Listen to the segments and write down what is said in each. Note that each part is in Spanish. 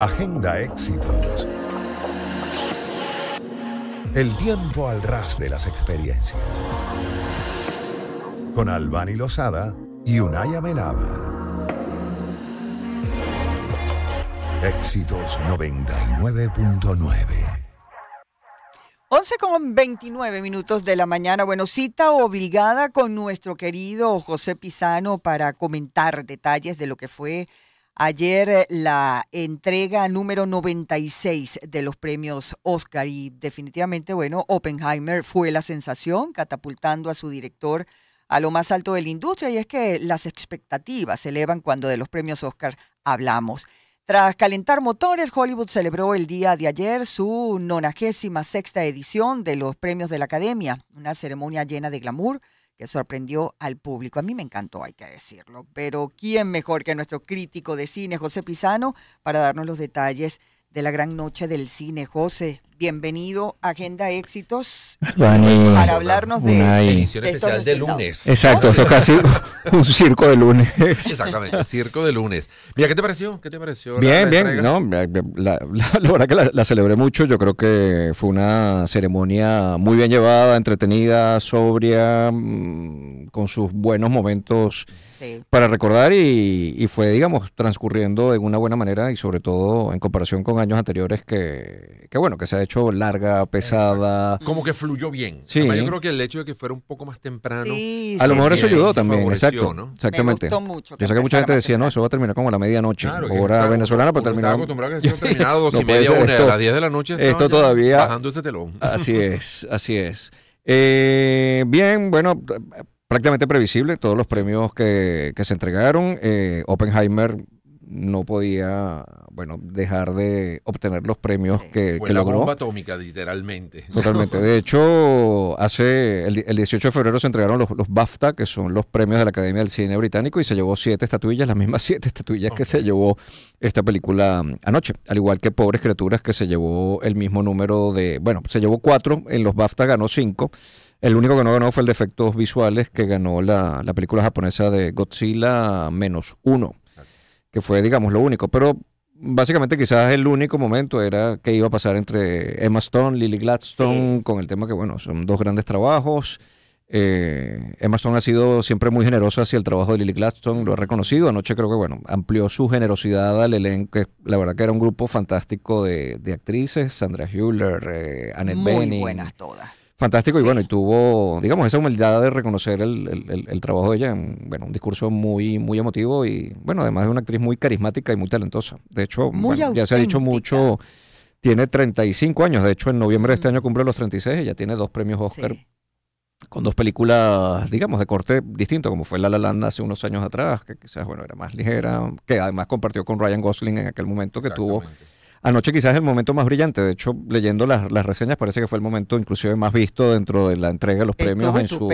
Agenda Éxitos. El tiempo al ras de las experiencias. Con Albani Lozada y Unaya Melaba. Éxitos 99.9. 11 con 29 minutos de la mañana. Bueno, cita obligada con nuestro querido José Pisano para comentar detalles de lo que fue Ayer eh, la entrega número 96 de los premios Oscar y definitivamente, bueno, Oppenheimer fue la sensación, catapultando a su director a lo más alto de la industria y es que las expectativas se elevan cuando de los premios Oscar hablamos. Tras calentar motores, Hollywood celebró el día de ayer su 96 sexta edición de los premios de la Academia, una ceremonia llena de glamour que sorprendió al público. A mí me encantó, hay que decirlo. Pero ¿quién mejor que nuestro crítico de cine, José Pisano, para darnos los detalles de la gran noche del cine. José, bienvenido a Agenda Éxitos eh, para hablarnos de la edición especial de lunes. Exacto, esto casi un circo de lunes. Exactamente, circo de lunes. Mira, ¿qué te pareció? ¿Qué te pareció? Bien, bien. No, la, verdad que la, celebré mucho. Yo creo que fue una ceremonia muy bien llevada, entretenida, sobria, mm, con sus buenos momentos para recordar y, y fue, digamos, transcurriendo de una buena manera y sobre todo en comparación con años anteriores que, que bueno, que se ha hecho larga, pesada. Como que fluyó bien. Sí. yo creo que el hecho de que fuera un poco más temprano. Sí, a lo mejor eso ayudó también, exacto. Exactamente. yo sé que mucha gente decía, no, eso va a terminar como a la medianoche, hora venezolana, pero pues, terminar. que terminado dos y media, a las 10 de la noche. Esto todavía. Bajando ese telón. Así es, así es. Eh, bien, bueno, prácticamente previsible todos los premios que, que se entregaron. Eh, Oppenheimer no podía, bueno, dejar de obtener los premios que, la logró. bomba atómica, literalmente. Totalmente. De hecho, hace el, 18 de febrero se entregaron los, BAFTA, que son los premios de la Academia del Cine Británico, y se llevó siete estatuillas, las mismas siete estatuillas que se llevó esta película anoche. Al igual que Pobres Criaturas, que se llevó el mismo número de, bueno, se llevó cuatro, en los BAFTA ganó cinco. El único que no ganó fue el de efectos visuales que ganó la, la película japonesa de Godzilla menos uno fue, digamos, lo único. Pero básicamente quizás el único momento era que iba a pasar entre Emma Stone, Lily Gladstone, con el tema que, bueno, son dos grandes trabajos. Eh, Emma Stone ha sido siempre muy generosa hacia el trabajo de Lily Gladstone, lo ha reconocido. Anoche creo que, bueno, amplió su generosidad al elenco, que la verdad que era un grupo fantástico de, actrices, Sandra Hewler, eh, Annette Bening. Muy buenas todas. Fantástico, y bueno, y tuvo, digamos, esa humildad de reconocer el, trabajo de ella, bueno, un discurso muy, muy emotivo y, bueno, además de una actriz muy carismática y muy talentosa. De hecho, ya se ha dicho mucho, tiene 35 años, de hecho en noviembre de este año cumple los 36, ella tiene dos premios Oscar con dos películas, digamos, de corte distinto, como fue La La Land hace unos años atrás, que quizás, bueno, era más ligera, que además compartió con Ryan Gosling en aquel momento que tuvo Anoche quizás el momento más brillante, de hecho leyendo las, reseñas parece que fue el momento inclusive más visto dentro de la entrega de los premios en su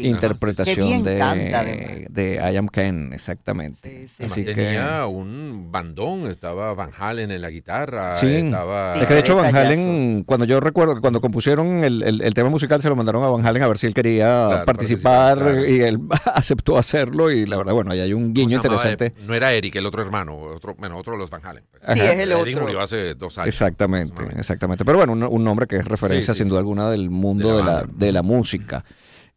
interpretación de, de I Am Ken, exactamente. Así que... tenía un bandón, estaba Van Halen en la guitarra, estaba... de hecho Van Halen, cuando yo recuerdo que cuando compusieron el, tema musical se lo mandaron a Van Halen a ver si él quería participar, y él aceptó hacerlo y la verdad, bueno, ahí hay un guiño interesante. No era Eric, el otro hermano, otro, bueno, otro de los Van Halen. Pues. Sí, es el hace dos Exactamente, exactamente. Pero bueno, un, nombre que es referencia sin duda alguna del mundo de la, de la, música.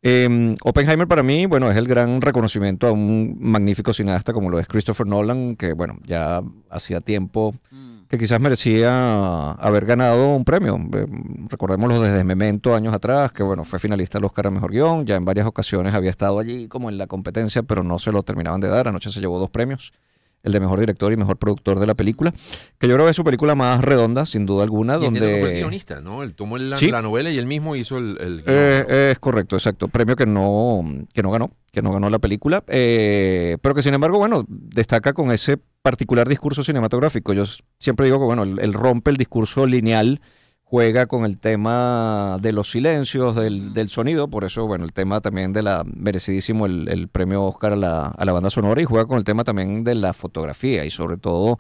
Eh, Oppenheimer para mí, bueno, es el gran reconocimiento a un magnífico cineasta como lo es Christopher Nolan, que bueno, ya hacía tiempo mm. que quizás merecía haber ganado un premio. Em, recordémoslo desde Memento años atrás, que bueno, fue finalista del Oscar a Mejor Guión, ya en varias ocasiones había estado allí como en la competencia, pero no se lo terminaban de dar, anoche se llevó dos premios el de mejor director y mejor productor de la película, que yo creo que es su película más redonda, sin duda alguna, donde... Fue el guionista, ¿no? Él tomó la, novela y él mismo hizo el... Eh, es correcto, exacto. Premio que no, que no ganó, que no ganó la película, eh, pero que sin embargo, bueno, destaca con ese particular discurso cinematográfico. Yo siempre digo que, bueno, él rompe el discurso lineal juega con el tema de los silencios, del, sonido, por eso, bueno, el tema también de la, merecidísimo el, premio Oscar a la, a la, banda sonora y juega con el tema también de la fotografía y sobre todo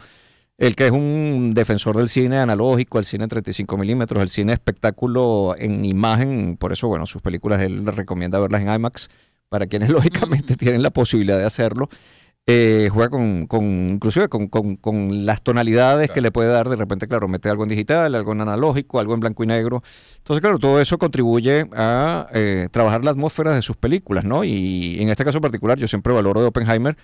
el que es un defensor del cine analógico, el cine 35 milímetros, el cine espectáculo en imagen, por eso, bueno, sus películas él recomienda verlas en IMAX para quienes lógicamente tienen la posibilidad de hacerlo. Eh, juega con, con inclusive con, con, las tonalidades que le puede dar de repente, claro, mete algo en digital, algo en analógico, algo en blanco y negro. Entonces, claro, todo eso contribuye a eh, trabajar la atmósfera de sus películas, ¿no? Y en este caso particular, yo siempre valoro de Oppenheimer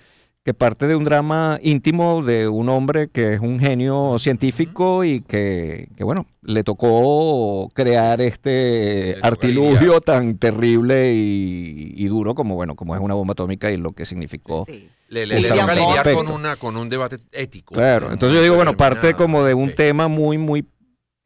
que parte de un drama íntimo de un hombre que es un genio científico y que, que bueno, le tocó crear este, este artilugio tan terrible y, duro como, bueno, como es una bomba atómica y lo que significó. Le, le, le lidiar con, una, con un debate ético. Claro, entonces yo digo, bueno, parte como de un tema muy, muy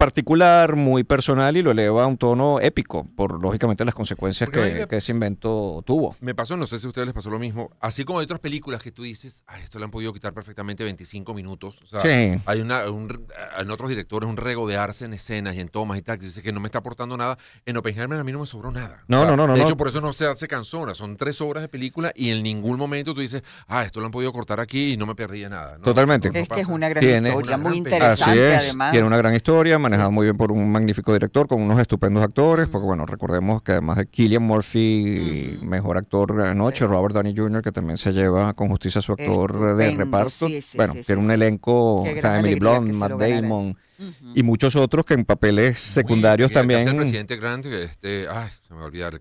particular, muy personal y lo eleva a un tono épico, por lógicamente las consecuencias que, ese invento tuvo. Me pasó, no sé si a ustedes les pasó lo mismo, así como hay otras películas que tú dices, esto le han podido quitar perfectamente 25 minutos. Hay en otros directores un regodearse en escenas y en tomas y tal, que dice que no me está aportando nada. En Oppenheimer a mí no me sobró nada. No, no, no, no. De hecho, por eso no se hace cansona, son tres horas de película y en ningún momento tú dices, ah, esto lo han podido cortar aquí y no me perdí nada. Totalmente. es que es una gran historia, muy interesante además. Tiene una gran historia, manejado muy bien por un magnífico director, con unos estupendos actores, porque bueno, recordemos que además de Killian Murphy, mejor actor anoche, Robert Downey Jr., que también se lleva con justicia su actor de reparto. bueno, tiene un elenco, está Emily Blunt, Matt ¿eh? Damon y muchos otros que en papeles secundarios también. El presidente Grant, este, se me va a olvidar,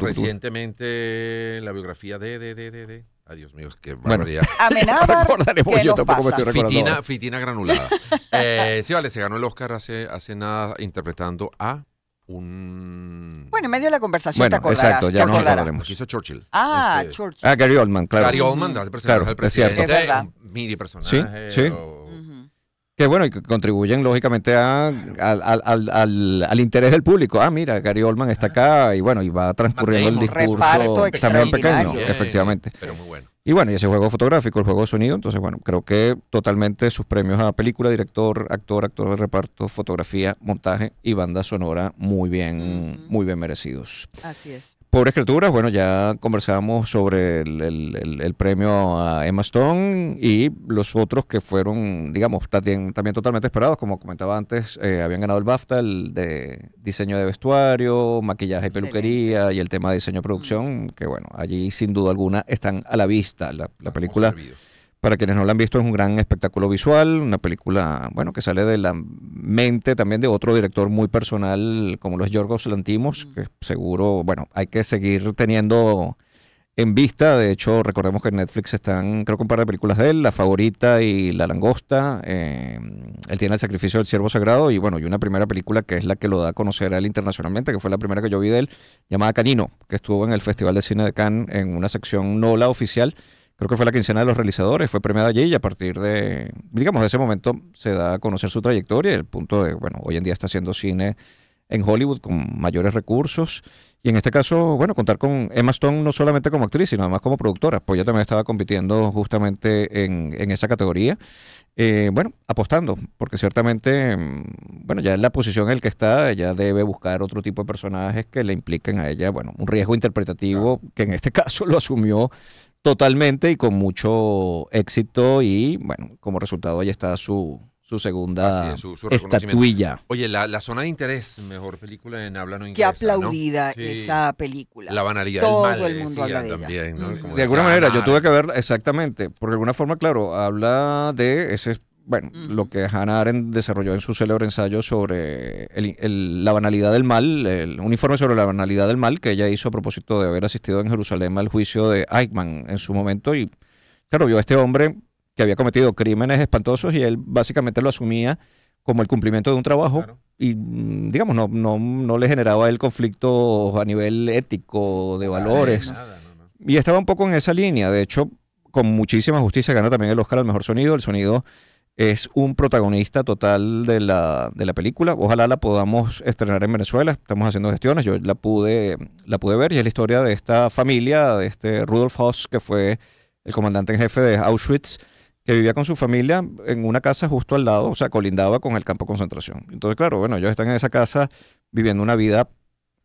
recientemente la biografía de. Ay, Dios mío, qué barbaridad. Bueno. Amenábar, yo tampoco me estoy recordando. Fitina, fitina granulada. Eh, sí, vale, se ganó el Oscar hace, hace nada interpretando a un... Bueno, en medio de la conversación bueno, te acordarás. exacto, ya nos acordaremos. Hizo Churchill. Ah, este, Churchill. Ah, Gary Oldman, claro. Gary Oldman, el presidente. claro, es presidente. Es un mini personaje. Sí, sí. Que bueno, y que contribuyen lógicamente a, al, interés del público. Ah, mira, Gary Oldman está acá y bueno, y va transcurriendo el discurso también pequeño, efectivamente. Y bueno, y ese juego fotográfico, el juego de sonido, entonces bueno, creo que totalmente sus premios a película, director, actor, actor de reparto, fotografía, montaje y banda sonora muy bien, muy bien merecidos. Así es. Pobres criaturas, bueno, ya conversábamos sobre el, premio a Emma Stone y los otros que fueron, digamos, también, totalmente esperados, como comentaba antes, eh, habían ganado el BAFTA, el de diseño de vestuario, maquillaje y peluquería y el tema de diseño producción, que bueno, allí sin duda alguna están a la vista. La, película... Para quienes no lo han visto, es un gran espectáculo visual, una película, bueno, que sale de la mente también de otro director muy personal, como lo es Yorgos Lantimos, que seguro, bueno, hay que seguir teniendo en vista. De hecho, recordemos que en Netflix están, creo que un par de películas de él, La Favorita y La Langosta. él em, tiene El Sacrificio del Siervo Sagrado y bueno, y una primera película que es la que lo da a conocer a él internacionalmente, que fue la primera que yo vi de él, llamada Canino, que estuvo en el Festival de Cine de Cannes en una sección no la oficial creo que fue la quincena de los realizadores, fue premiada allí y a partir de, digamos, de ese momento se da a conocer su trayectoria, el punto de, bueno, hoy en día está haciendo cine en Hollywood con mayores recursos y en este caso, bueno, contar con Emma Stone no solamente como actriz, sino además como productora, pues ella también estaba compitiendo justamente en, en esa categoría, eh, bueno, apostando, porque ciertamente, mm, bueno, ya en la posición en la que está, ella debe buscar otro tipo de personajes que le impliquen a ella, bueno, un riesgo interpretativo que en este caso lo asumió totalmente y con mucho éxito y bueno, como resultado ahí está su, su segunda estatuilla. Oye, la, zona de interés, mejor película en habla no inglesa, Qué aplaudida esa película. La banalidad del mal, el mundo mm. de alguna manera, yo tuve que ver, exactamente, porque de alguna forma, claro, habla de ese bueno, lo que Hannah Arendt desarrolló en su célebre ensayo sobre la banalidad del mal, el, un informe sobre la banalidad del mal que ella hizo a propósito de haber asistido en Jerusalén al juicio de Eichmann en su momento y, claro, vio a este hombre que había cometido crímenes espantosos y él básicamente lo asumía como el cumplimiento de un trabajo y, mm, digamos, no, no, no le generaba el conflicto a nivel ético, de valores. y estaba un poco en esa línea, de hecho, con muchísima justicia ganó también el Oscar al Mejor Sonido, el sonido es un protagonista total de la, película. Ojalá la podamos estrenar en Venezuela. Estamos haciendo gestiones. Yo la pude, la pude ver y es la historia de esta familia, de este Rudolf Hoss, que fue el comandante en jefe de Auschwitz, que vivía con su familia en una casa justo al lado, o sea, colindaba con el campo de concentración. Entonces, claro, bueno, ellos están en esa casa viviendo una vida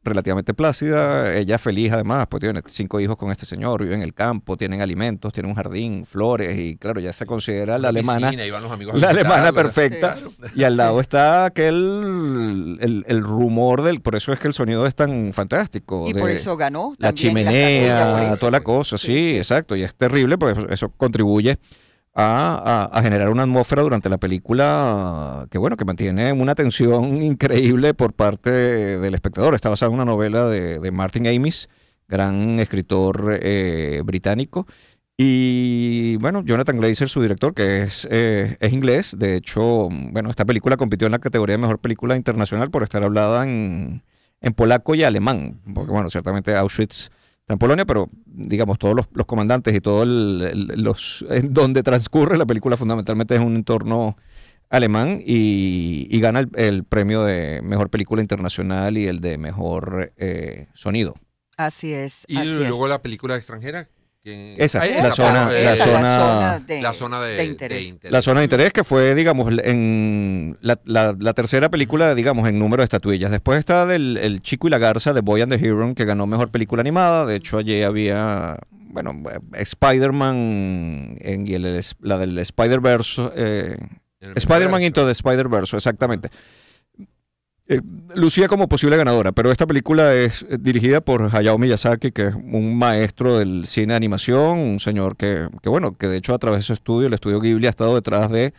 relativamente plácida, ella feliz además, pues tiene cinco hijos con este señor, vive en el campo, tienen alimentos, tiene un jardín, flores, y claro, ya se considera la, alemana. la alemana perfecta. Y al lado está aquel el, rumor del, por eso es que el sonido es tan fantástico. Y por eso ganó. La chimenea, toda la cosa, sí exacto. Y es terrible, porque eso contribuye a, generar una atmósfera durante la película que bueno que mantiene una tensión increíble por parte del espectador. Está basada en una novela de, Martin Amis, gran escritor eh, británico. Y bueno, Jonathan Glazer, su director, que es, eh, es inglés, de hecho, bueno, esta película compitió en la categoría de Mejor Película Internacional por estar hablada en, en polaco y alemán, porque bueno, ciertamente Auschwitz en Polonia, pero digamos, todos los, comandantes y todo el, los en donde transcurre la película fundamentalmente es un entorno alemán y, gana el, premio de mejor película internacional y el de mejor eh, sonido. Así es. Y luego la película extranjera, esa, la, zona, la, zona, la, zona, de, interés. La zona de interés que fue, digamos, en la, la tercera película, digamos, en número de estatuillas. Después está del el Chico y la Garza de Boy and the Hero que ganó Mejor Película Animada. De hecho, allí había, bueno, eh, Spider-Man y la del Spider-Verse. Eh, Spider-Man Into Spider-Verse, exactamente. Eh, lucía como posible ganadora, pero esta película es eh, dirigida por Hayao Miyazaki, que es un maestro del cine de animación, un señor que, que bueno, que de hecho a través de su estudio, el estudio Ghibli, ha estado detrás de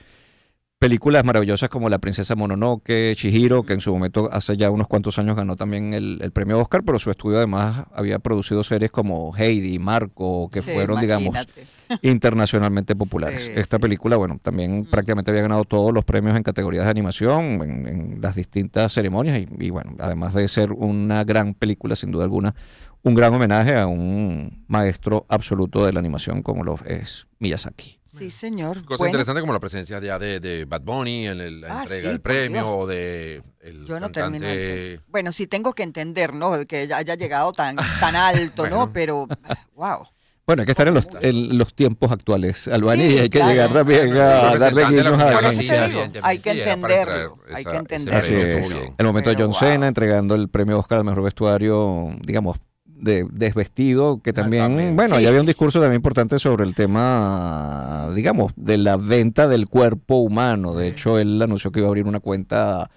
películas maravillosas como La princesa Mononoke, Chihiro, que en su momento hace ya unos cuantos años ganó también el, premio Oscar, pero su estudio además había producido series como Heidi, Marco, que fueron, digamos, internacionalmente populares. Esta película, bueno, también mm. prácticamente había ganado todos los premios en categorías de animación, en, las distintas ceremonias, y, y bueno, además de ser una gran película, sin duda alguna, un gran homenaje a un maestro absoluto de la animación como lo es Miyazaki. Sí, señor. Cosa interesante como la presencia ya de, Bad Bunny en el, la ah, entrega del premio o de el Yo no cantante... Bueno, sí tengo que entender, ¿no? Que haya llegado tan, tan alto, ¿no? Pero, wow. Bueno, hay que estar en los, los tiempos actuales, Albany, y hay que llegar también a darle guiños a alguien. Hay que entenderlo, hay que entender. Así es. El momento de John Cena entregando el premio Oscar al mejor vestuario, digamos, desvestido, que ah, también, bueno, ya había un discurso también importante sobre el tema, digamos, de la venta del cuerpo humano. De hecho, él anunció que iba a abrir una cuenta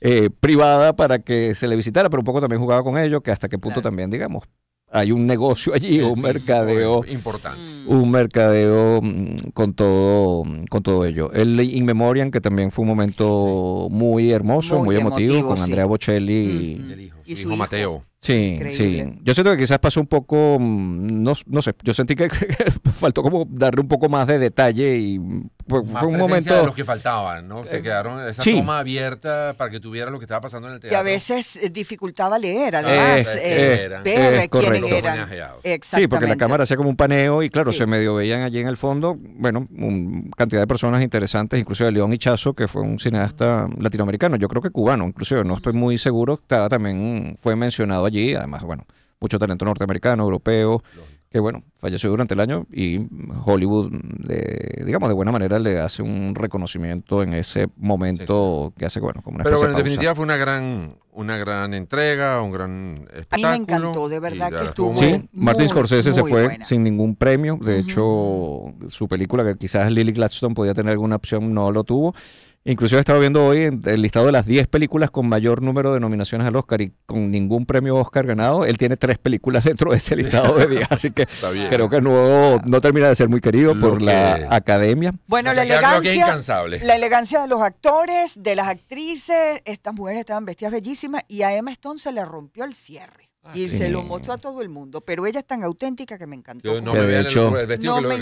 eh, privada para que se le visitara, pero un poco también jugaba con ello, que hasta qué punto también, digamos, hay un negocio allí, mm. un mercadeo importante, mm, un mercadeo con todo, con todo ello. El In Memoriam que también fue un momento muy hermoso, muy, emotivo, con Andrea Bocelli y hijo, Mateo. Sí, sí. Yo siento que quizás pasó un poco, mm, no, sé, yo sentí que, faltó como darle un poco más de detalle y pues, fue, un momento... De los que faltaban, ¿no? Se eh, quedaron esa toma abierta para que tuviera lo que estaba pasando en el teatro. Que a veces eh, dificultaba leer, ah, además, era, eh, Sí, porque la cámara hacía como un paneo y claro, se medio veían allí en el fondo, bueno, cantidad de personas interesantes, inclusive León Hichazo, que fue un cineasta latinoamericano, yo creo que cubano, inclusive, no estoy muy seguro, estaba también fue mencionado allí, además, bueno, mucho talento norteamericano, europeo, que bueno, falleció durante el año y Hollywood, digamos, de buena manera le hace un reconocimiento en ese momento que hace, bueno, como una Pero bueno, en definitiva fue una gran, una gran entrega, un gran espectáculo. A mí me encantó, de verdad que estuvo Sí, Martin Scorsese se fue sin ningún premio, de hecho, su película, que quizás Lily Gladstone podía tener alguna opción, no lo tuvo. Inclusive he estado viendo hoy el listado de las 10 películas con mayor número de nominaciones al Oscar y con ningún premio Oscar ganado. Él tiene tres películas dentro de ese listado de 10, así que creo que no, no termina de ser muy querido por la academia. Bueno, la, elegancia, la elegancia de los actores, de las actrices, estas mujeres estaban vestidas bellísimas y a Emma Stone se le rompió el cierre. Ah, y se lo mostró a todo el mundo, pero ella es tan auténtica que me encantó. Yo no me de hecho, no me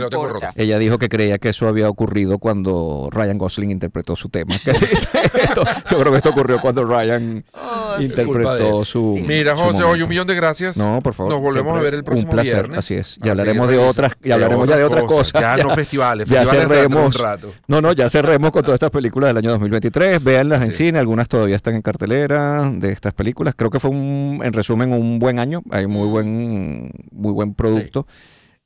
Ella dijo que creía que eso había ocurrido cuando Ryan Gosling interpretó su tema. yo creo que esto ocurrió cuando Ryan oh, interpretó su. Mira, José, hoy un millón de gracias. No, por favor. Nos volvemos a ver el próximo un placer, Así es. Ya hablaremos de otras, y hablaremos ya de otras cosas. Ya, no festivales, ya cerremos. No, no, ya cerremos con todas estas películas del año 2023. Véanlas en cine, algunas todavía están en cartelera de estas películas. Creo que fue un, en resumen, un buen año, hay muy mm. buen, muy buen producto.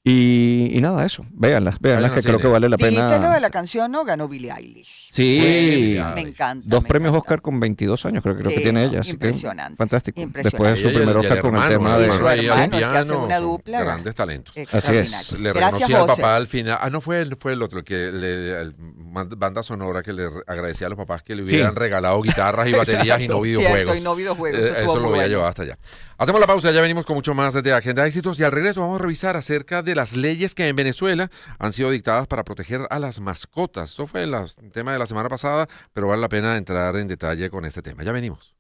Y, y, nada, eso. Véanlas, véanlas, que creo que vale la pena. Y de la canción, ¿no? Ganó Billie Eilish. Sí, me encanta. Dos premios Oscar con 22 años, creo, que tiene ella. Así impresionante. Que, fantástico. Después de su primer Oscar con el tema de. Su hermano, que hace una dupla. Grandes talentos. Así es. Le reconocí al papá al final. Ah, no, fue el, fue el otro, el que le, banda sonora que le agradecía a los papás que le hubieran regalado guitarras y baterías y no videojuegos. y no videojuegos. Eso, eh, eso lo voy a llevar hasta allá. Hacemos la pausa, ya venimos con mucho más de Agenda de Éxitos y al regreso vamos a revisar acerca de las leyes que en Venezuela han sido dictadas para proteger a las mascotas. Esto fue el tema de la semana pasada, pero vale la pena entrar en detalle con este tema. Ya venimos.